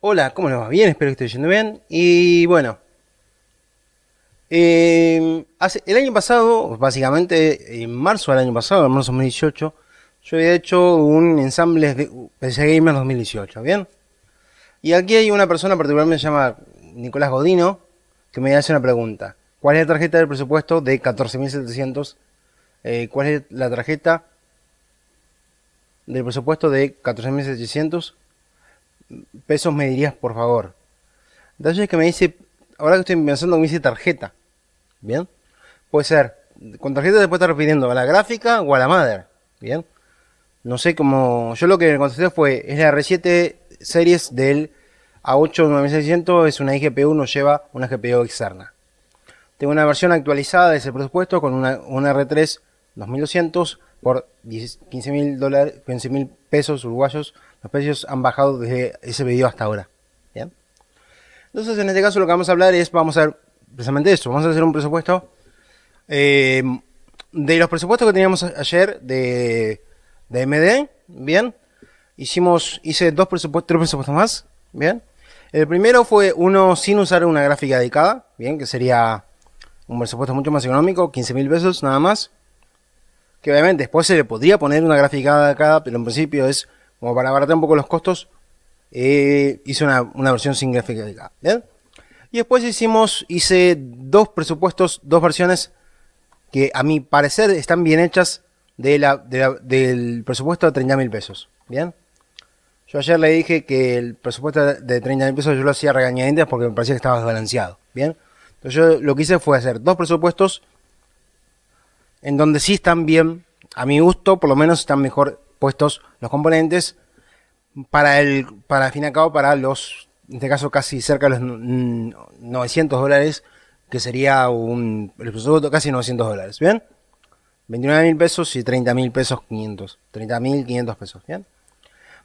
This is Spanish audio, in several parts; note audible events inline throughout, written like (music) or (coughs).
Hola, ¿cómo les va? Bien, espero que esté yendo bien. Y bueno, em, hace, el año pasado, básicamente en marzo del año pasado, en marzo 2018, yo había hecho un ensamble de PC Gamer 2018, ¿bien? Y aquí hay una persona particularmente que se llama Nicolás Godino, que me hace una pregunta. ¿Cuál es la tarjeta del presupuesto de 14.700? Eh, ¿Cuál es la tarjeta del presupuesto de 14.700? pesos me dirías, por favor. es que me dice, ahora que estoy pensando, me dice tarjeta. ¿Bien? Puede ser, con tarjeta te puede estar pidiendo a la gráfica o a la madre. ¿Bien? No sé cómo, yo lo que encontré fue, es la R7 series del A8 9600, es una IGPU, no lleva una GPU externa. Tengo una versión actualizada de ese presupuesto con una, R3 2200 por 15.000 mil pesos uruguayos los precios han bajado desde ese video hasta ahora. ¿bien? Entonces, en este caso, lo que vamos a hablar es, vamos a ver precisamente esto. vamos a hacer un presupuesto. Eh, de los presupuestos que teníamos ayer de, de MD, bien, hicimos, hice dos presupuestos, tres presupuestos más, bien. El primero fue uno sin usar una gráfica dedicada, bien, que sería un presupuesto mucho más económico, 15 mil pesos nada más. Que obviamente después se le podría poner una gráfica dedicada, pero en principio es como para abaratar un poco los costos, eh, hice una, versión sin gráfica. ¿bien? Y después hicimos, hice dos presupuestos, dos versiones que a mi parecer están bien hechas de del presupuesto de 30 mil pesos. ¿Bien? Yo ayer le dije que el presupuesto de 30 mil pesos yo lo hacía regañadientes porque me parecía que estaba desbalanceado. ¿Bien? Entonces yo lo que hice fue hacer dos presupuestos en donde sí están bien, a mi gusto por lo menos están mejor puestos los componentes para el, para fin y cabo, para los, en este caso casi cerca de los 900 mm, dólares, que sería un, el presupuesto casi 900 dólares, ¿bien? 29 mil pesos y 30 mil pesos 500, 30 mil 500 pesos, ¿bien?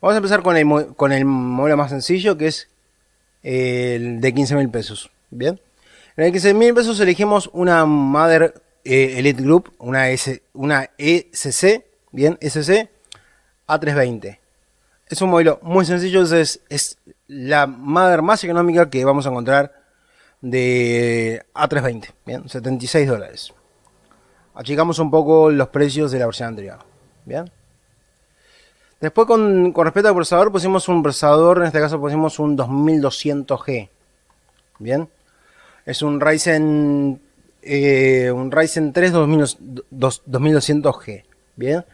Vamos a empezar con el, con el modelo más sencillo, que es el de 15 mil pesos, ¿bien? En el 15 mil pesos elegimos una Mother eh, Elite Group, una, S, una sc e ¿bien? SC, a320. Es un modelo muy sencillo, es, es la madre más económica que vamos a encontrar de A320, ¿bien? 76 dólares. Achicamos un poco los precios de la versión anterior, ¿bien? Después con, respecto al procesador pusimos un procesador, en este caso pusimos un 2200G, ¿bien? Es un Ryzen, eh, un Ryzen 3 2200G, ¿bien?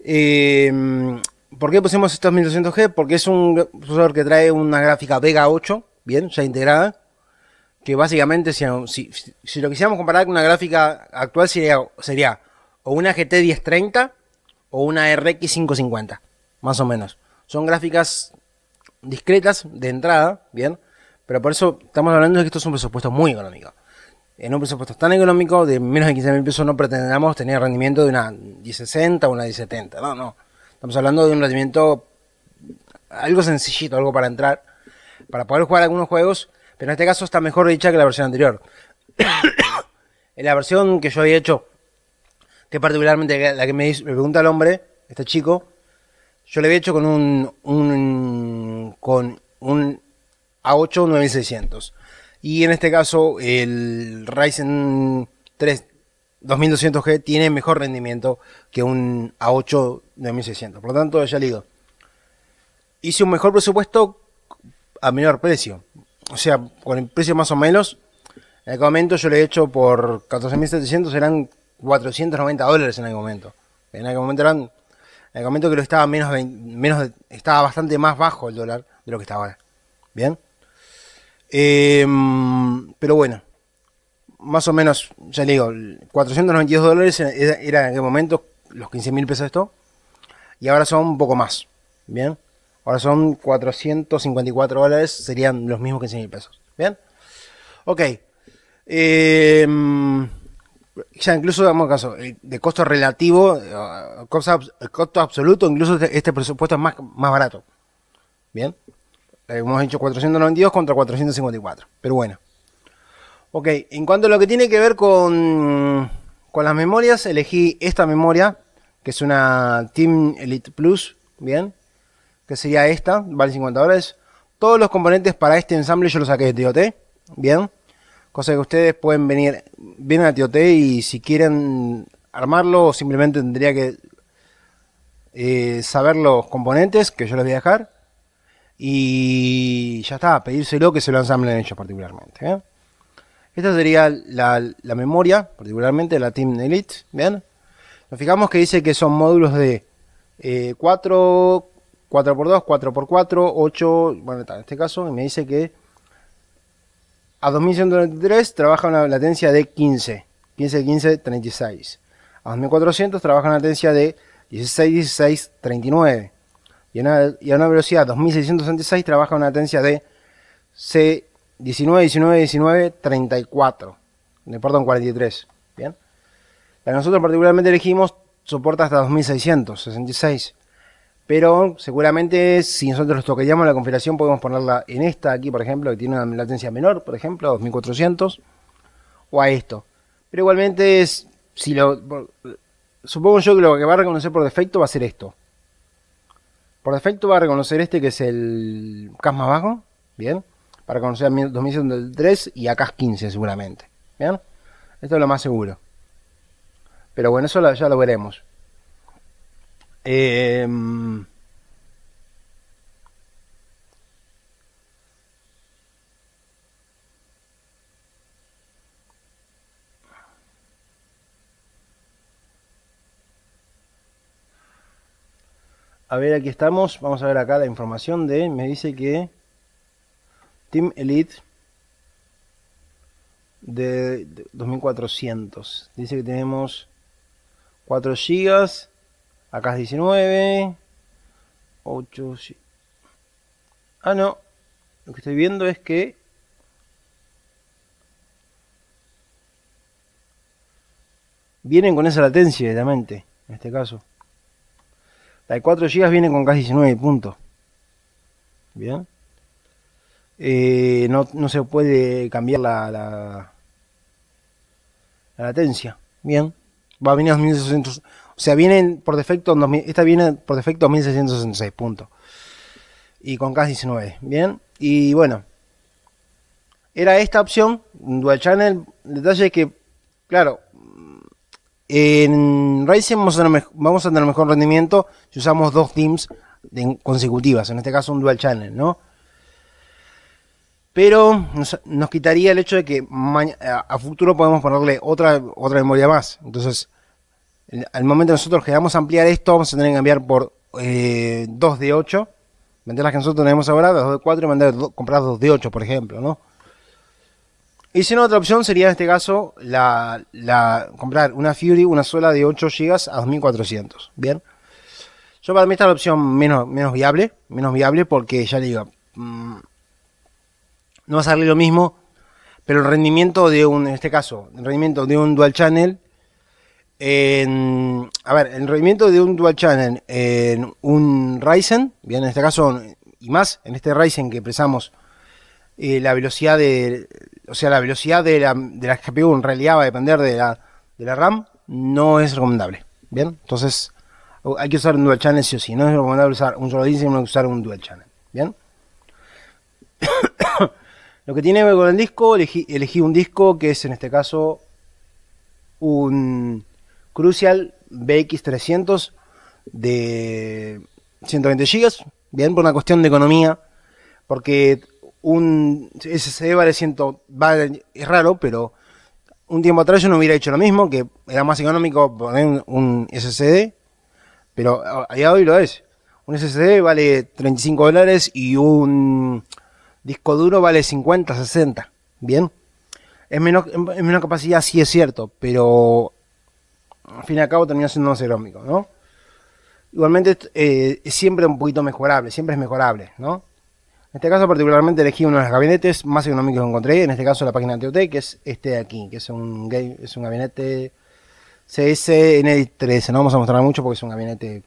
Eh, ¿Por qué pusimos estos este 1200G? Porque es un procesador que trae una gráfica Vega 8, bien, ya integrada, que básicamente si, lo quisiéramos comparar con una gráfica actual sería, sería o una GT 1030 o una RX 550, más o menos. Son gráficas discretas de entrada, bien, pero por eso estamos hablando de que esto es un presupuesto muy económico en un presupuesto tan económico de menos de 15 mil pesos no pretendamos tener rendimiento de una 1060 o una 1070. No, no. Estamos hablando de un rendimiento algo sencillito, algo para entrar, para poder jugar algunos juegos, pero en este caso está mejor dicha que la versión anterior. (coughs) en la versión que yo había hecho, que particularmente la que me, pregunta el hombre, este chico, yo le había hecho con un, un con un A8 9600. Y en este caso, el Ryzen 3 2200G tiene mejor rendimiento que un A8 9600. Por lo tanto, ya le digo, hice un mejor presupuesto a menor precio. O sea, con el precio más o menos, en el momento yo lo he hecho por 14.700, eran 490 dólares en el momento. En aquel momento eran, en el momento que lo estaba menos, menos, estaba bastante más bajo el dólar de lo que estaba ahora. Bien. Em, pero bueno, más o menos, ya le digo, 492 dólares era en aquel momento los 15 mil pesos esto. Y ahora son un poco más. Bien. Ahora son 454 dólares, serían los mismos 15 mil pesos. Bien. Ok. Em, ya incluso, damos caso, eh, de costo relativo, eh, costo absoluto, incluso este, este presupuesto es más, más barato. Bien. Eh, hemos hecho 492 contra 454. Pero bueno. Ok, en cuanto a lo que tiene que ver con, con las memorias, elegí esta memoria, que es una Team Elite Plus, ¿bien? Que sería esta, vale 50 dólares. Todos los componentes para este ensamble yo los saqué de TOT, ¿bien? Cosa que ustedes pueden venir, vienen a TOT y si quieren armarlo, simplemente tendría que eh, saber los componentes que yo les voy a dejar y ya está, pedírselo que se lo ensamblen ellos particularmente. Esta sería la, memoria, particularmente la Team Elite. ¿bien? Nos fijamos que dice que son módulos de 4, 4x2, 4x4, 8, bueno, en este caso, y me dice que a 2193 trabaja una latencia de 15, 15, 15, 36. A 2400 trabaja una latencia de 16, 16, 39 y a una, velocidad 2666 trabaja una latencia de C19, 19, 19, 34, perdón, 43. Bien. La que nosotros particularmente elegimos soporta hasta 2666. Pero seguramente si nosotros toqueríamos la configuración podemos ponerla en esta aquí, por ejemplo, que tiene una latencia menor, por ejemplo, 2400, o a esto. Pero igualmente es, supongo yo que lo que va a reconocer por defecto va a ser esto. Por defecto va a reconocer este que es el CAS más bajo, ¿bien? Para conocer 2003 y a CAS 15 seguramente, ¿bien? Esto es lo más seguro. Pero bueno, eso ya lo veremos. Eh, A ver, aquí estamos. Vamos a ver acá la información de... Me dice que Team Elite de 2400. Dice que tenemos 4 GB. Acá es 19. 8 Ah, no. Lo que estoy viendo es que... Vienen con esa latencia directamente, en este caso. La de 4 GB viene con casi 19 puntos. Bien. Eh, no, no, se puede cambiar la, la, latencia. Bien. Va a venir a 2600. O sea, viene por defecto. Esta viene por defecto a 1666 puntos. Y con casi 19. Bien. Y bueno. Era esta opción. Dual Channel. Detalle que, claro, en Ryzen vamos a tener, mejor rendimiento si usamos dos teams consecutivas, en este caso un dual channel, ¿no? Pero nos, quitaría el hecho de que a, futuro podemos ponerle otra, otra memoria más. Entonces, al momento nosotros queramos ampliar esto, vamos a tener que cambiar por eh, 2 de 8, vender las que nosotros tenemos ahora, 2 de 4 y mandar, comprar 2 de 8, por ejemplo, ¿no? Y si no, otra opción sería en este caso la, comprar una Fury, una sola de 8 GB a 2400. Bien. Yo para mí esta es la opción menos, menos viable, menos viable porque ya le digo, mm, no va a salir lo mismo, pero el rendimiento de un, en este caso, el rendimiento de un dual channel, a ver, el rendimiento de un dual channel en un Ryzen, bien, en este caso, y más en este Ryzen que expresamos eh, la velocidad de o sea, la velocidad de la, de la GPU en realidad va a depender de la, de la RAM, no es recomendable. Bien, entonces hay que usar un dual channel sí o sí. No es recomendable usar un solo disco, sino usar un dual channel. Bien. (coughs) Lo que tiene que ver con el disco, elegí, elegí, un disco que es en este caso un Crucial BX300 de 120 GB. Bien, por una cuestión de economía. Porque un. SSD vale 100. Vale, es raro, pero un tiempo atrás yo no hubiera hecho lo mismo, que era más económico poner un, SSD, pero allá hoy lo es. Un SSD vale 35 dólares y un disco duro vale 50, 60. Bien. Es menos, capacidad, sí es cierto, pero al fin y al cabo termina siendo más económico, ¿no? Igualmente eh, es siempre un poquito mejorable, siempre es mejorable, ¿no? En este caso particularmente elegí uno de los gabinetes más económicos que encontré, en este caso la página de TOT, e que es este de aquí, que es un, es un gabinete CSN13, no vamos a mostrar mucho porque es un gabinete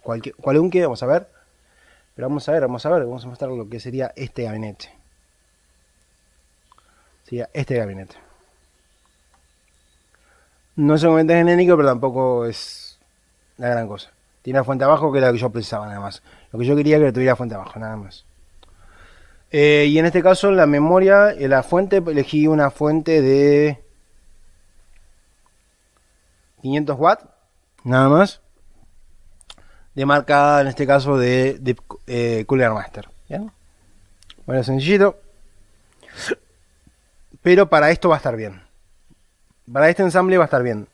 cualunque, vamos a ver. Pero vamos a ver, vamos a ver, vamos a mostrar lo que sería este gabinete. Sería este gabinete. No es un gabinete genérico, pero tampoco es la gran cosa. Tiene una fuente abajo que era lo que yo pensaba nada más. Lo que yo quería era que tuviera fuente abajo, nada más. Eh, y en este caso, la memoria, la fuente, elegí una fuente de 500 watts, nada más. De marca, en este caso, de, Cooler eh, Master. Bueno, sencillito. Pero para esto va a estar bien. Para este ensamble va a estar bien.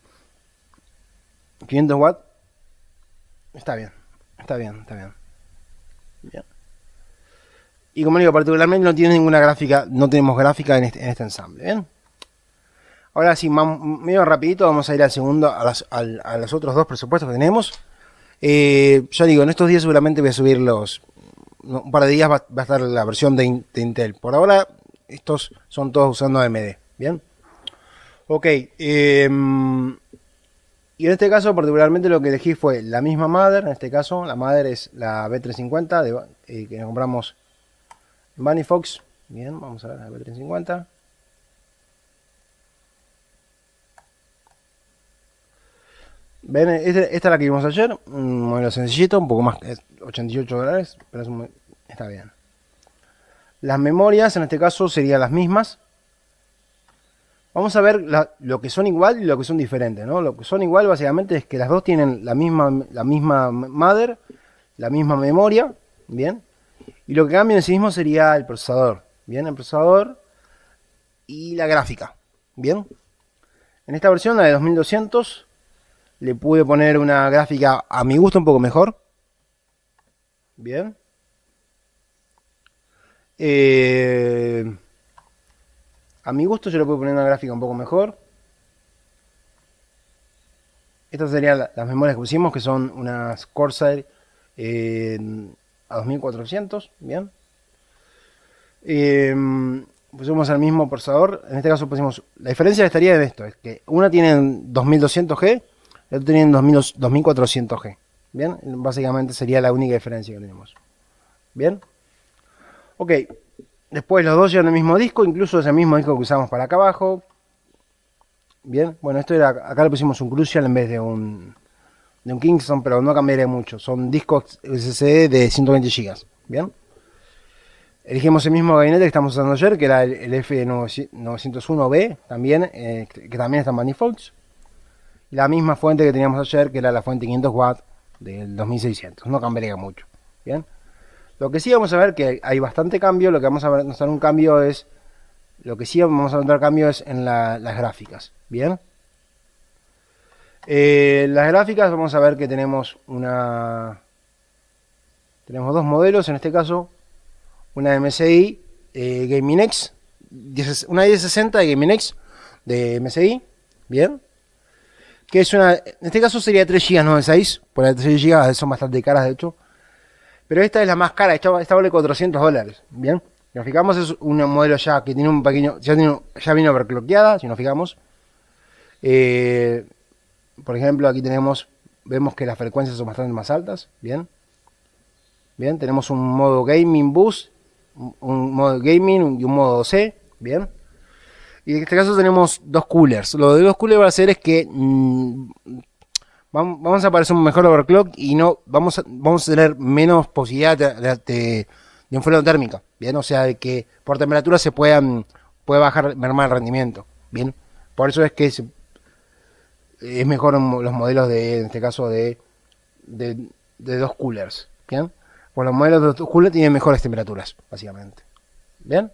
500 watts. Está bien, está bien, está bien. Bien. Y como digo, particularmente no tiene ninguna gráfica, no tenemos gráfica en este, este ensamble, ¿bien? Ahora sí, más, medio rapidito vamos a ir al segundo, a, las, los otros dos presupuestos que tenemos. Eh, ya digo, en estos días seguramente voy a subir los... Un par de días va, a estar la versión de, Intel. Por ahora, estos son todos usando AMD, ¿bien? Ok, em, y en este caso particularmente lo que elegí fue la misma madre en este caso la madre es la B350 eh, que compramos en Fox. Bien, vamos a ver la B350. Ven, este, esta, es la que vimos ayer, un modelo sencillito, un poco más, 88 dólares, pero está bien. Las memorias en este caso serían las mismas, Vamos a ver lo que son igual y lo que son diferentes, ¿no? Lo que son igual básicamente es que las dos tienen la misma, la misma mother, la misma memoria, ¿bien? Y lo que cambia en sí mismo sería el procesador, ¿bien? El procesador y la gráfica, ¿bien? En esta versión, la de 2200, le pude poner una gráfica a mi gusto un poco mejor, ¿bien? Eh... A mi gusto yo lo puedo poner una gráfica un poco mejor. Estas serían las memorias que pusimos, que son unas Corsair eh, a 2400, bien. Eh, pusimos el mismo procesador, en este caso pusimos... La diferencia estaría en esto, es que una tiene 2200G, la otra tiene 2400G, bien. Básicamente sería la única diferencia que tenemos, bien. Ok, Después los dos llevan el mismo disco, incluso ese mismo disco que usamos para acá abajo. Bien, bueno, esto era, acá le pusimos un Crucial en vez de un, de un Kingston, pero no cambiaré mucho. Son discos SSD de 120 GB. Bien. Elegimos el mismo gabinete que estamos usando ayer, que era el, F901B, también, eh, que también está en Manifolds. La misma fuente que teníamos ayer, que era la fuente 500 w del 2600. No cambiaría mucho. Bien. Lo que sí vamos a ver que hay bastante cambio, lo que vamos a notar un cambio es, lo que sí vamos a notar cambio es en las gráficas, ¿bien? Eh, las gráficas vamos a ver que tenemos una, tenemos dos modelos, en este caso, una MSI eh, Gaming X, una 1060 de Gaming X de MSI, ¿bien? Que es una, en este caso sería 3 GB, no por las 3 GB son bastante caras de hecho, pero esta es la más cara, esta, vale 400 dólares. Bien, si nos fijamos, es un modelo ya que tiene un pequeño. Ya, tiene, ya vino overclockeada, si nos fijamos. Eh, por ejemplo, aquí tenemos. Vemos que las frecuencias son bastante más altas. Bien. Bien, tenemos un modo gaming boost, un modo gaming y un modo C. Bien. Y en este caso tenemos dos coolers. Lo de los coolers va a hacer es que mm, vamos a aparecer un mejor overclock y no vamos a, vamos a tener menos posibilidad de, de, un freno térmico. ¿bien? O sea, de que por temperatura se puedan, puede bajar, mermar el rendimiento, ¿bien? Por eso es que es, mejor los modelos de, en este caso, de, de, dos coolers, ¿bien? Pues los modelos de dos coolers tienen mejores temperaturas, básicamente, ¿bien?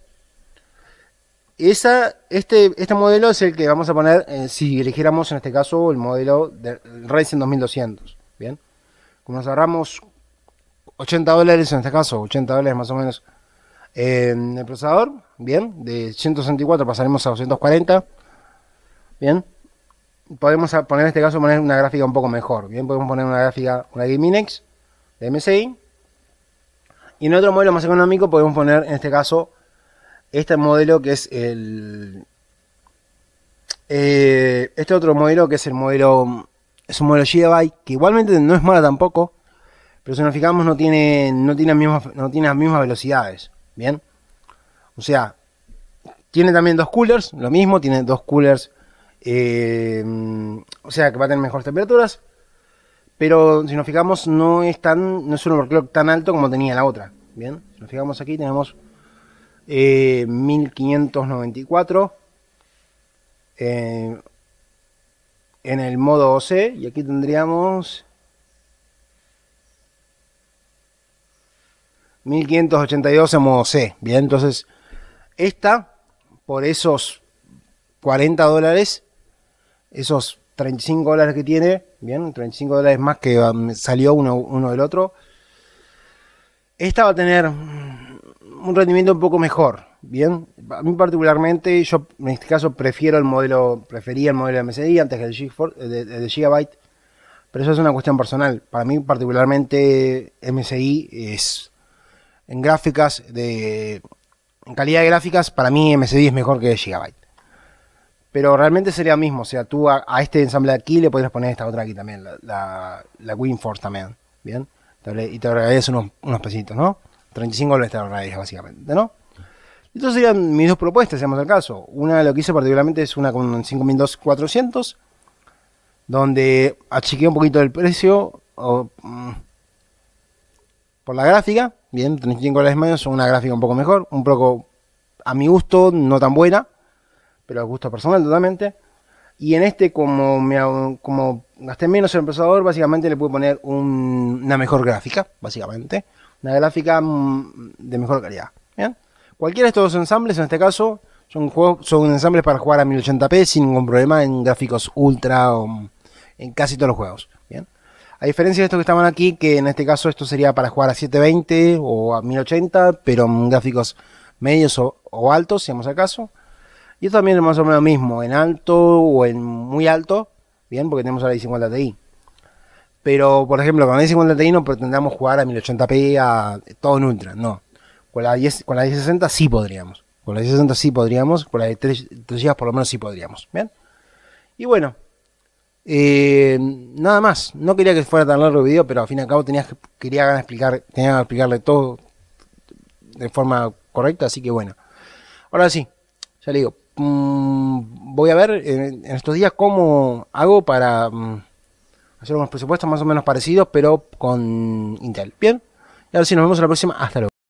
Esa, este, este modelo es el que vamos a poner eh, si eligiéramos en este caso el modelo de Ryzen 2200. Bien, como nos ahorramos 80 dólares en este caso, 80 dólares más o menos en el procesador. Bien, de 164 pasaremos a 240. Bien, podemos poner en este caso poner una gráfica un poco mejor. Bien, podemos poner una gráfica, una Gaminex de MSI. Y en otro modelo más económico podemos poner en este caso este modelo que es el... Eh, este otro modelo que es el modelo... Es un modelo Gigabyte, que igualmente no es mala tampoco, pero si nos fijamos no tiene, no tiene, las, mismas, no tiene las mismas velocidades, ¿bien? O sea, tiene también dos coolers, lo mismo, tiene dos coolers, eh, o sea, que va a tener mejores temperaturas, pero si nos fijamos no es tan no es un overclock tan alto como tenía la otra bien si nos fijamos aquí tenemos 1594 eh, eh, en el modo OC y aquí tendríamos 1582 en modo C. Bien, entonces esta por esos 40 dólares, esos 35 dólares que tiene, bien, 35 dólares más que um, salió uno, uno del otro, esta va a tener un rendimiento un poco mejor, ¿bien? A mí particularmente, yo en este caso prefiero el modelo, prefería el modelo de MSI antes que el, de, Gigabyte pero eso es una cuestión personal. Para mí particularmente MSI es en gráficas, de, en calidad de gráficas, para mí MSI es mejor que Gigabyte. Pero realmente sería lo mismo, o sea, tú a, este ensamble de aquí le podrías poner esta otra aquí también, la, la, Winforce también, ¿bien? Y te agregarías unos, unos pesitos, ¿no? 35 dólares de raíz, básicamente, ¿no? Entonces serían mis dos propuestas, hacemos el caso. Una de lo que hice particularmente es una con 5.400, donde achiqué un poquito el precio mm, por la gráfica. Bien, 35 dólares menos, una gráfica un poco mejor, un poco a mi gusto, no tan buena, pero a gusto personal totalmente. Y en este, como, me, como gasté menos en el procesador, básicamente le puede poner una mejor gráfica, básicamente. Una gráfica mm, de mejor calidad. Cualquiera de estos dos ensambles, en este caso, son, juegos, son ensambles para jugar a 1080p sin ningún problema en gráficos ultra o mm, en casi todos los juegos. ¿bien? A diferencia de estos que estaban aquí, que en este caso esto sería para jugar a 720 o a 1080, pero en gráficos medios o, altos, si vamos acaso. Y esto también es más o menos lo mismo, en alto o en muy alto, porque tenemos a la 1050 Ti. Pero, por ejemplo, con la 1050 Ti no pretendamos jugar a 1080p, a todo en ultra, no. Con la, 10, con la 1060 sí podríamos. Con la 1060 sí podríamos, con la de 3, por lo menos sí podríamos, ¿bien? Y bueno, eh, nada más. No quería que fuera tan largo el video, pero al fin y al cabo tenía, quería explicar, tenía que explicarle todo de forma correcta, así que bueno. Ahora sí, ya le digo, Mm, voy a ver eh, en, estos días cómo hago para mm, hacer unos presupuestos más o menos parecidos, pero con Intel. Bien, y ahora sí, nos vemos en la próxima. Hasta luego.